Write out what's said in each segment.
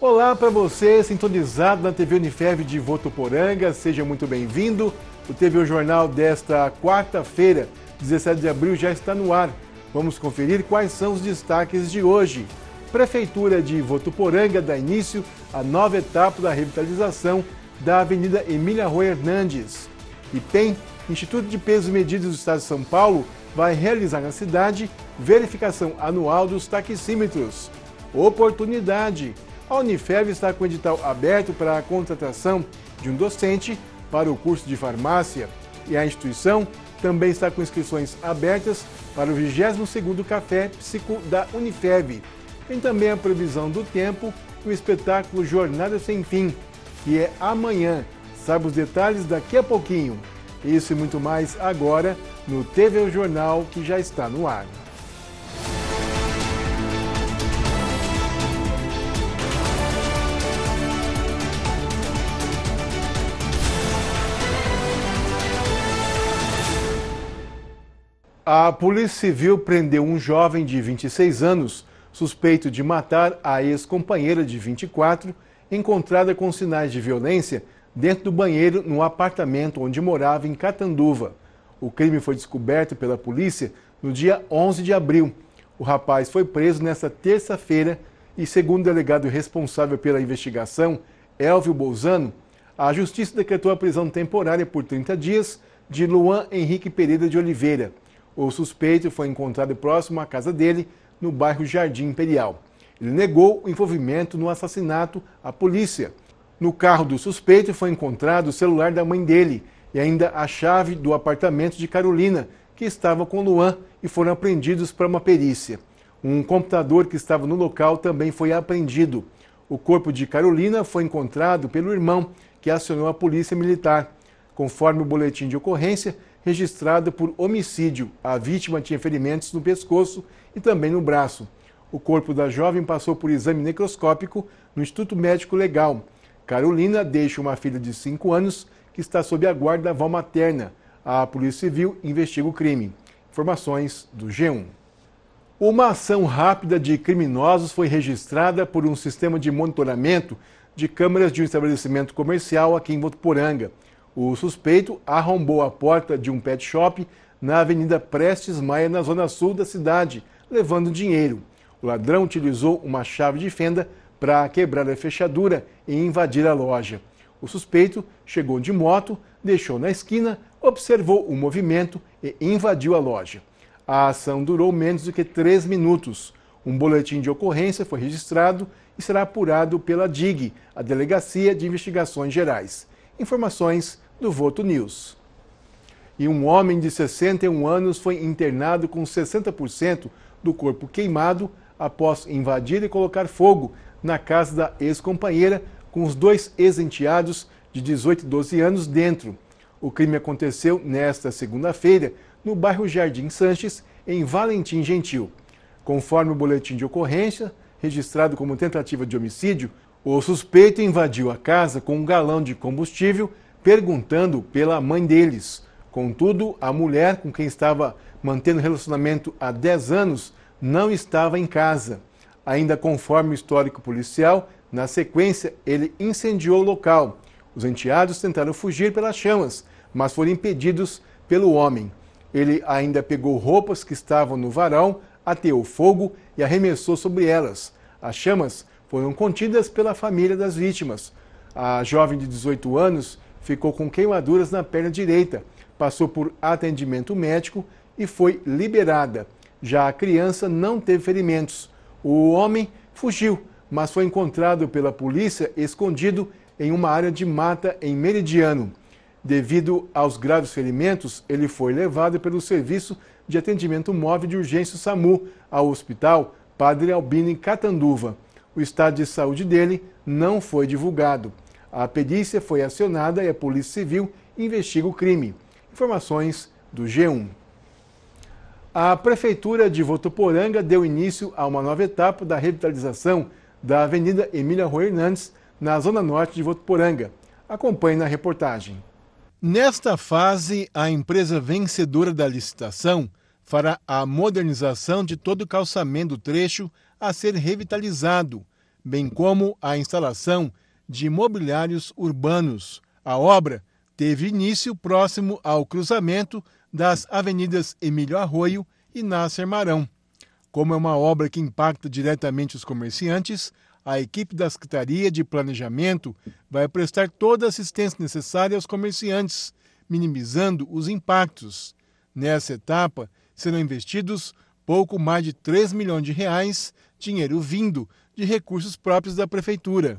Olá para você, sintonizado na TV Unifeb de Votuporanga, seja muito bem-vindo. O TV Jornal desta quarta-feira, 17 de abril, já está no ar. Vamos conferir quais são os destaques de hoje. Prefeitura de Votuporanga dá início à nova etapa da revitalização da Avenida Emília Rui Hernandes. E tem, Instituto de Pesos Medidas do Estado de São Paulo, vai realizar na cidade verificação anual dos taxímetros. Oportunidade a Unifev está com o edital aberto para a contratação de um docente para o curso de farmácia e a instituição também está com inscrições abertas para o 22º Café Psico da Unifev. Tem também a previsão do tempo e o espetáculo Jornada Sem Fim, que é amanhã. Sabe os detalhes daqui a pouquinho. Isso e muito mais agora no TV Jornal, que já está no ar. A Polícia Civil prendeu um jovem de 26 anos, suspeito de matar a ex-companheira de 24, encontrada com sinais de violência dentro do banheiro no apartamento onde morava em Catanduva. O crime foi descoberto pela polícia no dia 11 de abril. O rapaz foi preso nesta terça-feira e, segundo o delegado responsável pela investigação, Elvio Bolzano, a Justiça decretou a prisão temporária por 30 dias de Luan Henrique Pereira de Oliveira. O suspeito foi encontrado próximo à casa dele, no bairro Jardim Imperial. Ele negou o envolvimento no assassinato à polícia. No carro do suspeito foi encontrado o celular da mãe dele e ainda a chave do apartamento de Carolina, que estava com Luan e foram apreendidos para uma perícia. Um computador que estava no local também foi apreendido. O corpo de Carolina foi encontrado pelo irmão, que acionou a polícia militar. Conforme o boletim de ocorrência, registrada por homicídio. A vítima tinha ferimentos no pescoço e também no braço. O corpo da jovem passou por exame necroscópico no Instituto Médico Legal. Carolina deixa uma filha de 5 anos que está sob a guarda da avó materna. A Polícia Civil investiga o crime. Informações do G1. Uma ação rápida de criminosos foi registrada por um sistema de monitoramento de câmeras de um estabelecimento comercial aqui em Votuporanga. O suspeito arrombou a porta de um pet shop na Avenida Prestes Maia, na zona sul da cidade, levando dinheiro. O ladrão utilizou uma chave de fenda para quebrar a fechadura e invadir a loja. O suspeito chegou de moto, deixou na esquina, observou o movimento e invadiu a loja. A ação durou menos do que três minutos. Um boletim de ocorrência foi registrado e será apurado pela DIG, a Delegacia de Investigações Gerais. Informações do Voto News. E um homem de 61 anos foi internado com 60% do corpo queimado após invadir e colocar fogo na casa da ex-companheira com os dois ex-enteados de 18 e 12 anos dentro. O crime aconteceu nesta segunda-feira no bairro Jardim Sanches, em Valentim Gentil. Conforme o boletim de ocorrência, registrado como tentativa de homicídio, o suspeito invadiu a casa com um galão de combustível perguntando pela mãe deles. Contudo, a mulher com quem estava mantendo relacionamento há 10 anos não estava em casa. Ainda conforme o histórico policial, na sequência, ele incendiou o local. Os enteados tentaram fugir pelas chamas, mas foram impedidos pelo homem. Ele ainda pegou roupas que estavam no varal, ateou fogo e arremessou sobre elas. As chamas foram contidas pela família das vítimas. A jovem de 18 anos ficou com queimaduras na perna direita, passou por atendimento médico e foi liberada. Já a criança não teve ferimentos. O homem fugiu, mas foi encontrado pela polícia escondido em uma área de mata em Meridiano. Devido aos graves ferimentos, ele foi levado pelo Serviço de Atendimento Móvel de Urgência SAMU ao Hospital Padre Albino em Catanduva. O estado de saúde dele não foi divulgado. A perícia foi acionada e a Polícia Civil investiga o crime. Informações do G1. A Prefeitura de Votuporanga deu início a uma nova etapa da revitalização da Avenida Emília Rui Hernandes, na zona norte de Votuporanga. Acompanhe na reportagem. Nesta fase, a empresa vencedora da licitação fará a modernização de todo o calçamento do trecho a ser revitalizado, bem como a instalação de Imobiliários Urbanos. A obra teve início próximo ao cruzamento das avenidas Emílio Arroio e Nasser Marão. Como é uma obra que impacta diretamente os comerciantes, a equipe da Secretaria de Planejamento vai prestar toda a assistência necessária aos comerciantes, minimizando os impactos. Nessa etapa, serão investidos pouco mais de 3 milhões de reais, dinheiro vindo de recursos próprios da prefeitura.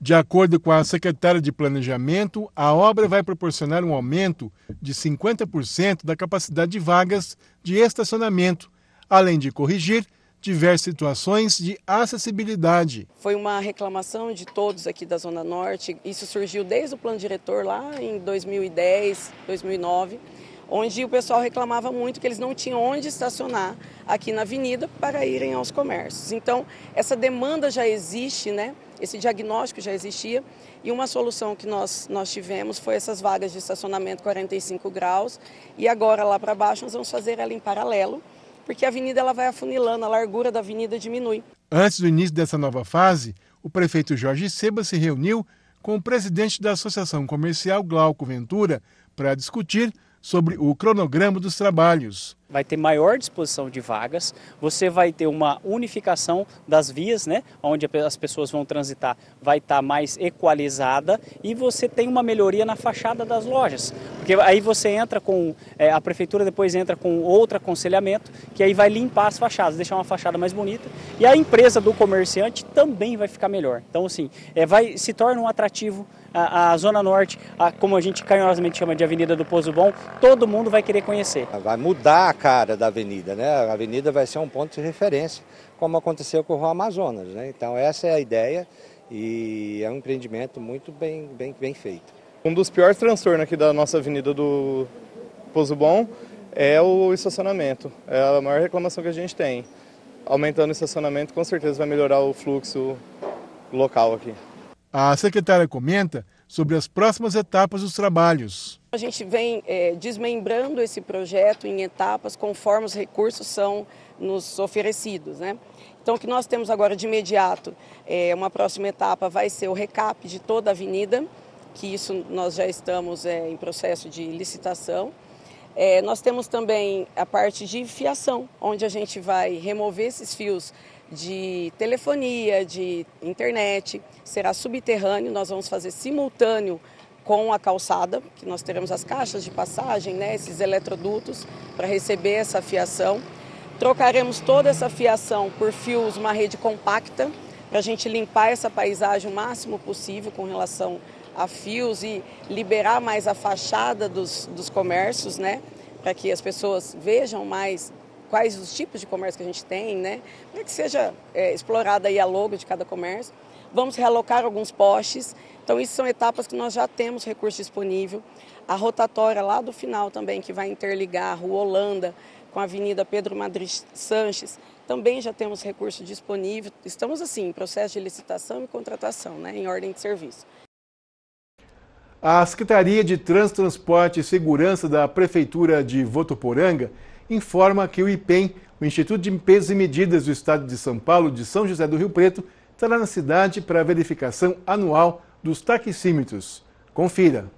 De acordo com a secretária de Planejamento, a obra vai proporcionar um aumento de 50% da capacidade de vagas de estacionamento, além de corrigir diversas situações de acessibilidade. Foi uma reclamação de todos aqui da Zona Norte. Isso surgiu desde o plano diretor lá em 2010, 2009 onde o pessoal reclamava muito que eles não tinham onde estacionar aqui na avenida para irem aos comércios. Então, essa demanda já existe, né? Esse diagnóstico já existia e uma solução que nós, nós tivemos foi essas vagas de estacionamento 45 graus e agora lá para baixo nós vamos fazer ela em paralelo, porque a avenida ela vai afunilando, a largura da avenida diminui. Antes do início dessa nova fase, o prefeito Jorge Seba se reuniu com o presidente da Associação Comercial Glauco Ventura para discutir sobre o cronograma dos trabalhos. Vai ter maior disposição de vagas, você vai ter uma unificação das vias, né, onde as pessoas vão transitar, vai estar tá mais equalizada e você tem uma melhoria na fachada das lojas. Porque aí você entra com, é, a prefeitura depois entra com outro aconselhamento, que aí vai limpar as fachadas, deixar uma fachada mais bonita e a empresa do comerciante também vai ficar melhor. Então, assim, é, vai, se torna um atrativo a, a Zona Norte, a, como a gente carinhosamente chama de Avenida do Pozo Bom, todo mundo vai querer conhecer. Ah, vai mudar a cara da avenida, né? A avenida vai ser um ponto de referência, como aconteceu com o Rua Amazonas, né? Então essa é a ideia e é um empreendimento muito bem, bem, bem feito. Um dos piores transtornos aqui da nossa avenida do Pozo Bom é o estacionamento. É a maior reclamação que a gente tem. Aumentando o estacionamento, com certeza vai melhorar o fluxo local aqui. A secretária comenta sobre as próximas etapas dos trabalhos. A gente vem é, desmembrando esse projeto em etapas conforme os recursos são nos oferecidos. Né? Então, o que nós temos agora de imediato, é, uma próxima etapa vai ser o recap de toda a avenida, que isso nós já estamos é, em processo de licitação. É, nós temos também a parte de fiação, onde a gente vai remover esses fios de telefonia, de internet será subterrâneo, nós vamos fazer simultâneo com a calçada, que nós teremos as caixas de passagem, né, esses eletrodutos para receber essa fiação. Trocaremos toda essa fiação por fios, uma rede compacta, para a gente limpar essa paisagem o máximo possível com relação a fios e liberar mais a fachada dos, dos comércios, né, para que as pessoas vejam mais quais os tipos de comércio que a gente tem, né, para que seja é, explorada aí a logo de cada comércio. Vamos realocar alguns postes. Então, isso são etapas que nós já temos recurso disponível. A rotatória lá do final também, que vai interligar a Rua Holanda com a Avenida Pedro Madrid Sanches, também já temos recurso disponível. Estamos, assim, em processo de licitação e contratação, né, em ordem de serviço. A Secretaria de Trans, Transporte e Segurança da Prefeitura de Votuporanga informa que o IPEM, o Instituto de Pesos e Medidas do Estado de São Paulo, de São José do Rio Preto, estará na cidade para a verificação anual dos taxímetros. Confira.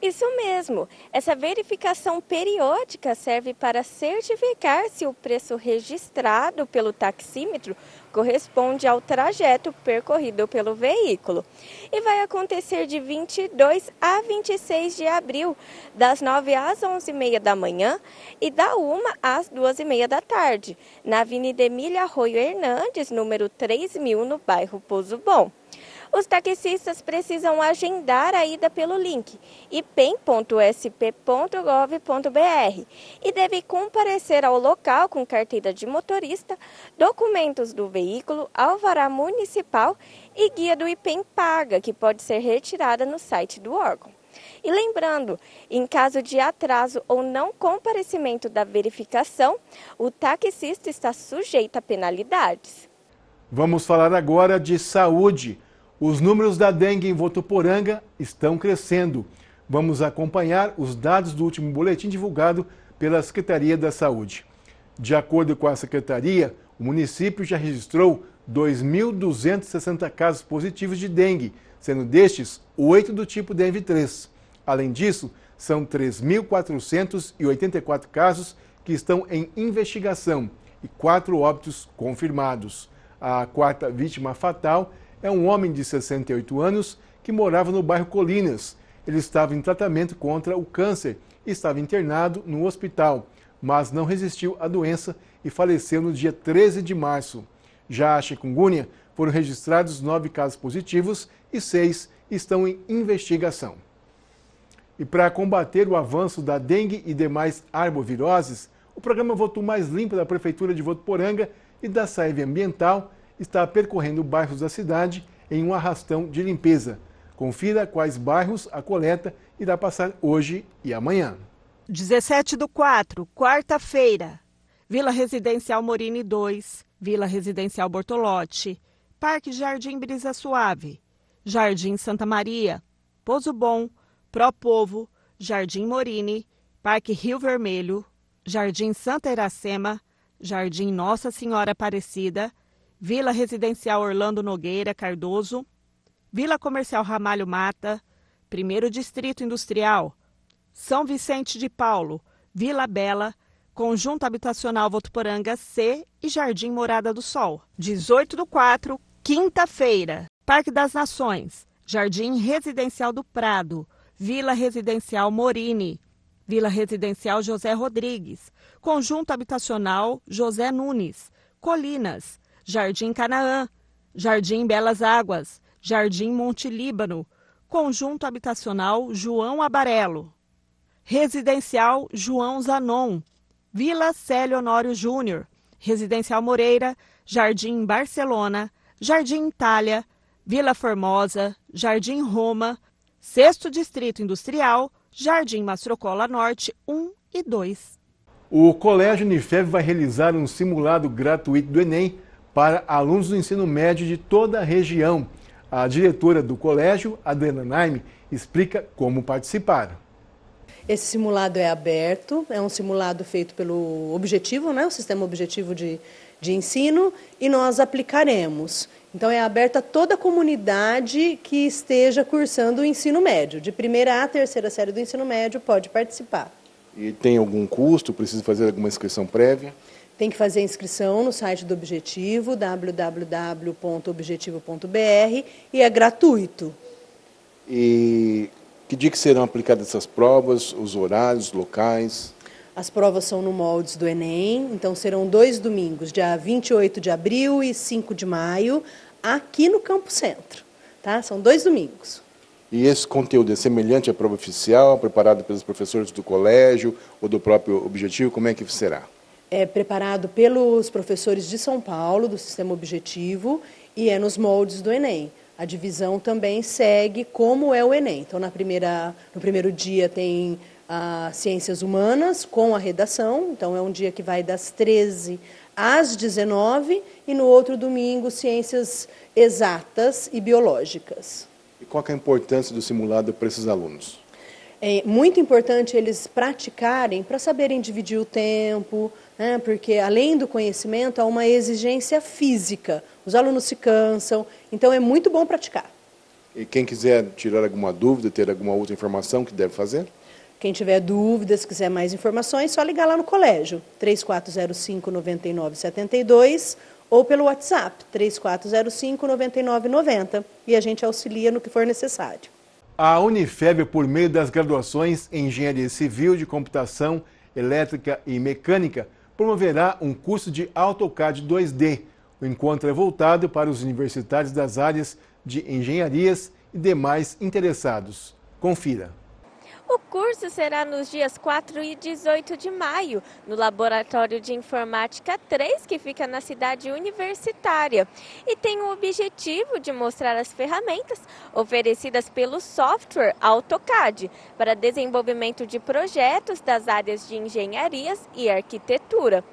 Isso mesmo. Essa verificação periódica serve para certificar se o preço registrado pelo taxímetro corresponde ao trajeto percorrido pelo veículo e vai acontecer de 22 a 26 de abril, das 9 às 11h30 da manhã e da 1 às 2h30 da tarde, na Avenida Emília Arroio Hernandes, número 3000, no bairro Pouso Bom. Os taxistas precisam agendar a ida pelo link ipem.sp.gov.br e deve comparecer ao local com carteira de motorista, documentos do veículo, alvará municipal e guia do IPEM paga, que pode ser retirada no site do órgão. E lembrando, em caso de atraso ou não comparecimento da verificação, o taxista está sujeito a penalidades. Vamos falar agora de saúde. Os números da dengue em Votuporanga estão crescendo. Vamos acompanhar os dados do último boletim divulgado pela Secretaria da Saúde. De acordo com a Secretaria, o município já registrou 2.260 casos positivos de dengue, sendo destes oito do tipo DNV3. Além disso, são 3.484 casos que estão em investigação e quatro óbitos confirmados. A quarta vítima fatal é um homem de 68 anos que morava no bairro Colinas. Ele estava em tratamento contra o câncer e estava internado no hospital, mas não resistiu à doença e faleceu no dia 13 de março. Já a chikungunya foram registrados nove casos positivos e seis estão em investigação. E para combater o avanço da dengue e demais arboviroses, o programa Voto Mais Limpo da Prefeitura de Votuporanga e da Saeve Ambiental está percorrendo bairros da cidade em um arrastão de limpeza. Confira quais bairros a coleta irá passar hoje e amanhã. 17 do 4, quarta-feira. Vila Residencial Morini 2, Vila Residencial Bortolotti, Parque Jardim Brisa Suave, Jardim Santa Maria, Pouso Bom, Pro Povo, Jardim Morini, Parque Rio Vermelho, Jardim Santa Iracema, Jardim Nossa Senhora Aparecida, Vila Residencial Orlando Nogueira Cardoso, Vila Comercial Ramalho Mata, Primeiro Distrito Industrial, São Vicente de Paulo, Vila Bela, Conjunto Habitacional Votuporanga C e Jardim Morada do Sol. 18 do 4, quinta-feira. Parque das Nações, Jardim Residencial do Prado, Vila Residencial Morini, Vila Residencial José Rodrigues, Conjunto Habitacional José Nunes, Colinas, Jardim Canaã, Jardim Belas Águas, Jardim Monte Líbano, Conjunto Habitacional João Abarelo, Residencial João Zanon, Vila Célio Honório Júnior, Residencial Moreira, Jardim Barcelona, Jardim Itália, Vila Formosa, Jardim Roma, Sexto Distrito Industrial, Jardim Mastrocola Norte 1 e 2. O Colégio Unifeb vai realizar um simulado gratuito do Enem para alunos do ensino médio de toda a região. A diretora do colégio, Adriana Naime, explica como participar. Esse simulado é aberto, é um simulado feito pelo objetivo, né, o sistema objetivo de, de ensino, e nós aplicaremos. Então, é aberta a toda a comunidade que esteja cursando o ensino médio. De primeira a terceira série do ensino médio pode participar. E tem algum custo? Precisa fazer alguma inscrição prévia? Tem que fazer a inscrição no site do Objetivo, www.objetivo.br, e é gratuito. E que dia que serão aplicadas essas provas, os horários, os locais? As provas são no moldes do Enem, então serão dois domingos, dia 28 de abril e 5 de maio, aqui no Campo Centro. Tá? São dois domingos. E esse conteúdo é semelhante à prova oficial, preparado pelos professores do colégio ou do próprio objetivo? Como é que será? é preparado pelos professores de São Paulo, do sistema objetivo, e é nos moldes do Enem. A divisão também segue como é o Enem. Então, na primeira, no primeiro dia tem a Ciências Humanas com a redação, então é um dia que vai das 13 às 19 e no outro domingo Ciências Exatas e Biológicas. E qual é a importância do simulado para esses alunos? É muito importante eles praticarem para saberem dividir o tempo, né? porque além do conhecimento, há uma exigência física. Os alunos se cansam, então é muito bom praticar. E quem quiser tirar alguma dúvida, ter alguma outra informação, que deve fazer? Quem tiver dúvidas, quiser mais informações, é só ligar lá no colégio, 3405-9972, ou pelo WhatsApp, 3405-9990, e a gente auxilia no que for necessário. A Unifeb, por meio das graduações em Engenharia Civil de Computação, Elétrica e Mecânica, promoverá um curso de AutoCAD 2D. O encontro é voltado para os universitários das áreas de engenharias e demais interessados. Confira. O curso será nos dias 4 e 18 de maio, no Laboratório de Informática 3, que fica na cidade universitária, e tem o objetivo de mostrar as ferramentas oferecidas pelo software AutoCAD para desenvolvimento de projetos das áreas de engenharias e arquitetura.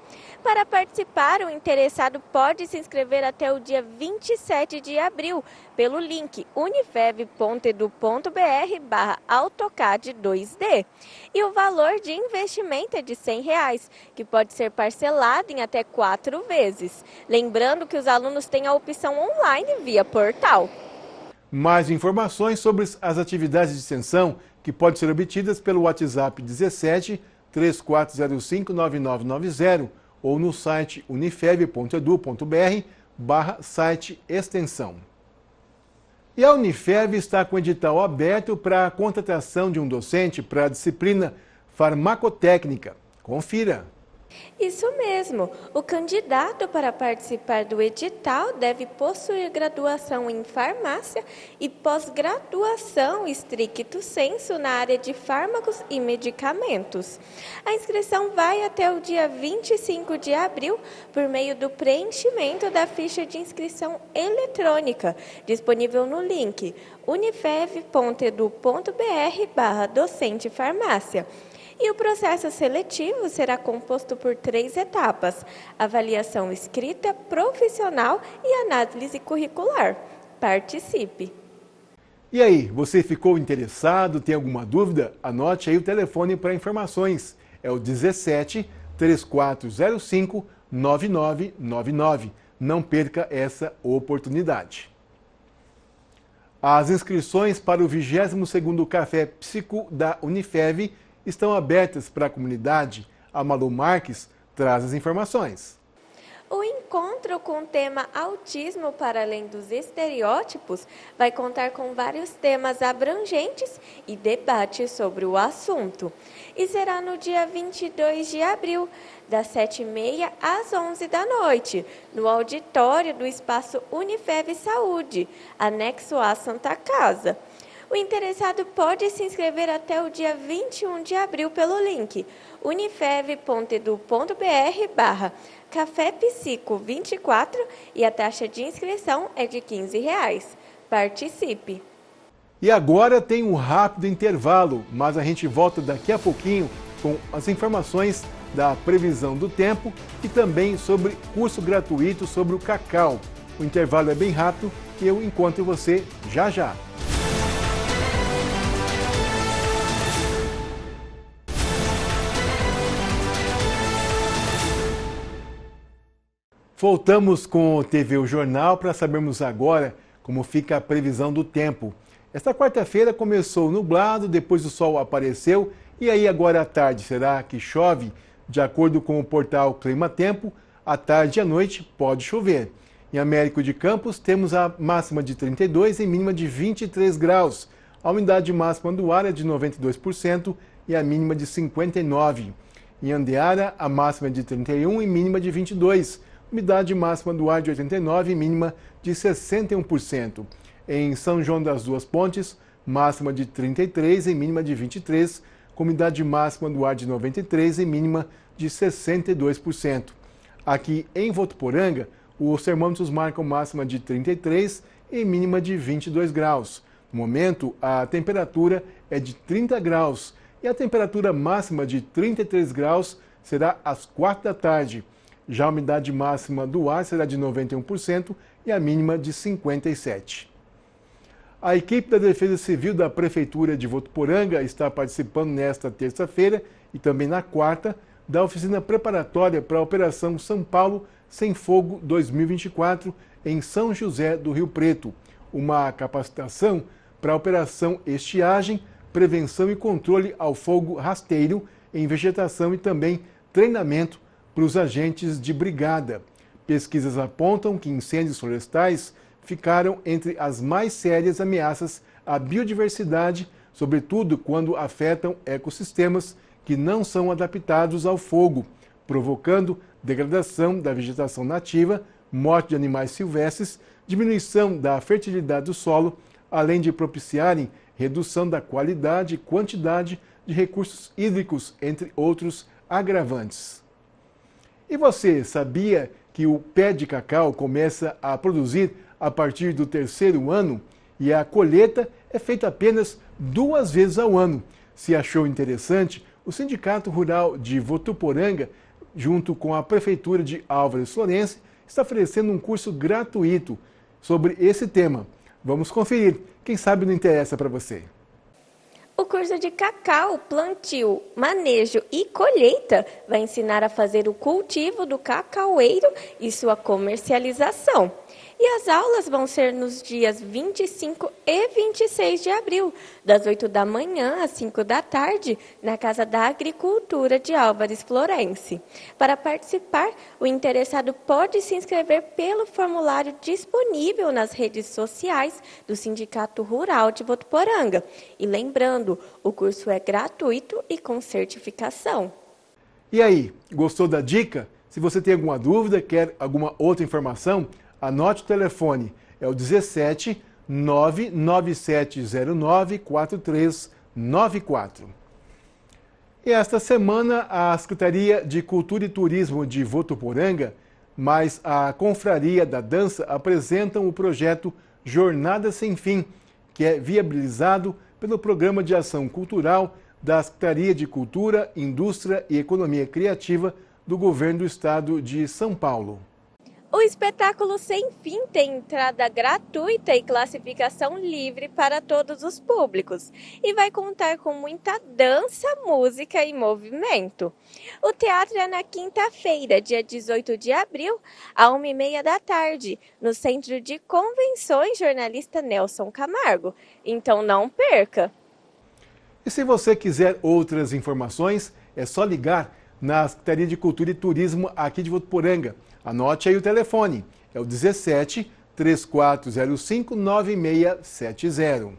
Para participar, o interessado pode se inscrever até o dia 27 de abril pelo link unifev.edu.br barra AutoCAD 2D. E o valor de investimento é de R$ reais, que pode ser parcelado em até quatro vezes. Lembrando que os alunos têm a opção online via portal. Mais informações sobre as atividades de extensão que podem ser obtidas pelo WhatsApp 17 3405 9990 ou no site unifev.edu.br barra site extensão. E a Unifev está com edital aberto para a contratação de um docente para a disciplina farmacotécnica. Confira! Isso mesmo. O candidato para participar do edital deve possuir graduação em farmácia e pós-graduação estricto senso na área de fármacos e medicamentos. A inscrição vai até o dia 25 de abril por meio do preenchimento da ficha de inscrição eletrônica, disponível no link unifev.edu.br/docente farmácia e o processo seletivo será composto por três etapas: avaliação escrita, profissional e análise curricular. Participe! E aí, você ficou interessado? Tem alguma dúvida? Anote aí o telefone para informações. É o 17 3405 9999. Não perca essa oportunidade. As inscrições para o 22º Café Psico da Unifev estão abertas para a comunidade. A Malu Marques traz as informações. O encontro com o tema Autismo para além dos estereótipos vai contar com vários temas abrangentes e debates sobre o assunto. E será no dia 22 de abril, das 7h30 às 11 da noite, no auditório do Espaço Unifev Saúde, anexo à Santa Casa. O interessado pode se inscrever até o dia 21 de abril pelo link unifev.edu.br barra Café Psico 24 e a taxa de inscrição é de R$ 15. Reais. Participe! E agora tem um rápido intervalo, mas a gente volta daqui a pouquinho com as informações da previsão do tempo e também sobre curso gratuito sobre o cacau. O intervalo é bem rápido e eu encontro você já já. Voltamos com o TV O Jornal para sabermos agora como fica a previsão do tempo. Esta quarta-feira começou nublado, depois o sol apareceu e aí agora à tarde será que chove? De acordo com o portal Clima Tempo, à tarde e à noite pode chover. Em Américo de Campos temos a máxima de 32 e mínima de 23 graus. A umidade máxima do ar é de 92% e a mínima de 59. Em Andeara, a máxima é de 31 e mínima de 22 umidade máxima do ar de 89% e mínima de 61%. Em São João das Duas Pontes, máxima de 33% e mínima de 23%, com umidade máxima do ar de 93% e mínima de 62%. Aqui em Votuporanga, os termômetros marcam máxima de 33 e mínima de 22 graus. No momento, a temperatura é de 30 graus e a temperatura máxima de 33 graus será às 4 da tarde. Já a umidade máxima do ar será de 91% e a mínima de 57%. A equipe da Defesa Civil da Prefeitura de Votuporanga está participando nesta terça-feira e também na quarta da oficina preparatória para a Operação São Paulo Sem Fogo 2024 em São José do Rio Preto, uma capacitação para a Operação Estiagem, Prevenção e Controle ao Fogo Rasteiro em Vegetação e também treinamento para os agentes de brigada. Pesquisas apontam que incêndios florestais ficaram entre as mais sérias ameaças à biodiversidade, sobretudo quando afetam ecossistemas que não são adaptados ao fogo, provocando degradação da vegetação nativa, morte de animais silvestres, diminuição da fertilidade do solo, além de propiciarem redução da qualidade e quantidade de recursos hídricos, entre outros agravantes. E você sabia que o pé de cacau começa a produzir a partir do terceiro ano e a colheita é feita apenas duas vezes ao ano? Se achou interessante, o Sindicato Rural de Votuporanga, junto com a Prefeitura de Álvares Florense, está oferecendo um curso gratuito sobre esse tema. Vamos conferir, quem sabe não interessa para você. O curso de cacau, plantio, manejo e colheita vai ensinar a fazer o cultivo do cacaueiro e sua comercialização. E as aulas vão ser nos dias 25 e 26 de abril, das 8 da manhã às 5 da tarde, na Casa da Agricultura de Álvares Florense. Para participar, o interessado pode se inscrever pelo formulário disponível nas redes sociais do Sindicato Rural de Votuporanga. E lembrando, o curso é gratuito e com certificação. E aí, gostou da dica? Se você tem alguma dúvida, quer alguma outra informação, Anote o telefone, é o 17 99709 4394. Esta semana, a Secretaria de Cultura e Turismo de Votuporanga, mais a Confraria da Dança, apresentam o projeto Jornada Sem Fim, que é viabilizado pelo Programa de Ação Cultural da Secretaria de Cultura, Indústria e Economia Criativa do Governo do Estado de São Paulo. O espetáculo Sem Fim tem entrada gratuita e classificação livre para todos os públicos e vai contar com muita dança, música e movimento. O teatro é na quinta-feira, dia 18 de abril, à uma e meia da tarde, no Centro de Convenções Jornalista Nelson Camargo. Então não perca! E se você quiser outras informações, é só ligar na Secretaria de Cultura e Turismo aqui de Votuporanga Anote aí o telefone, é o 17 3405 9670.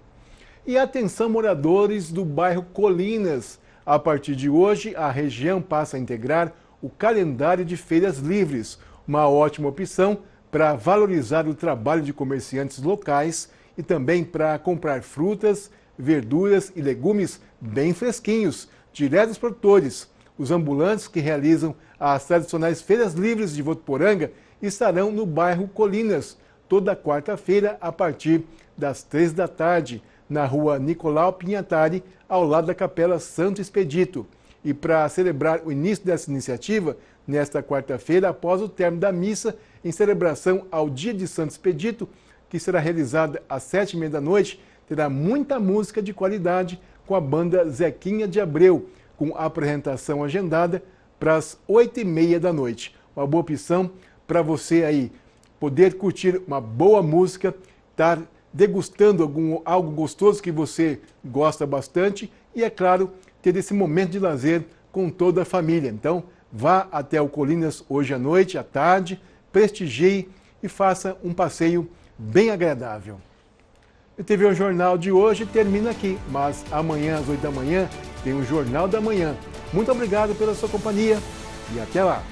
E atenção moradores do bairro Colinas, a partir de hoje a região passa a integrar o calendário de feiras livres, uma ótima opção para valorizar o trabalho de comerciantes locais e também para comprar frutas, verduras e legumes bem fresquinhos, direto dos produtores. Os ambulantes que realizam as tradicionais feiras livres de Votuporanga estarão no bairro Colinas, toda quarta-feira, a partir das três da tarde, na rua Nicolau Pinhatari, ao lado da Capela Santo Expedito. E para celebrar o início dessa iniciativa, nesta quarta-feira, após o término da missa, em celebração ao Dia de Santo Expedito, que será realizada às sete e meia da noite, terá muita música de qualidade com a banda Zequinha de Abreu, com a apresentação agendada para as 8h30 da noite. Uma boa opção para você aí poder curtir uma boa música, estar tá degustando algum, algo gostoso que você gosta bastante e, é claro, ter esse momento de lazer com toda a família. Então, vá até o Colinas hoje à noite, à tarde, prestigie e faça um passeio bem agradável. O TV é Jornal de hoje termina aqui, mas amanhã às 8 da manhã tem o Jornal da Manhã. Muito obrigado pela sua companhia e até lá!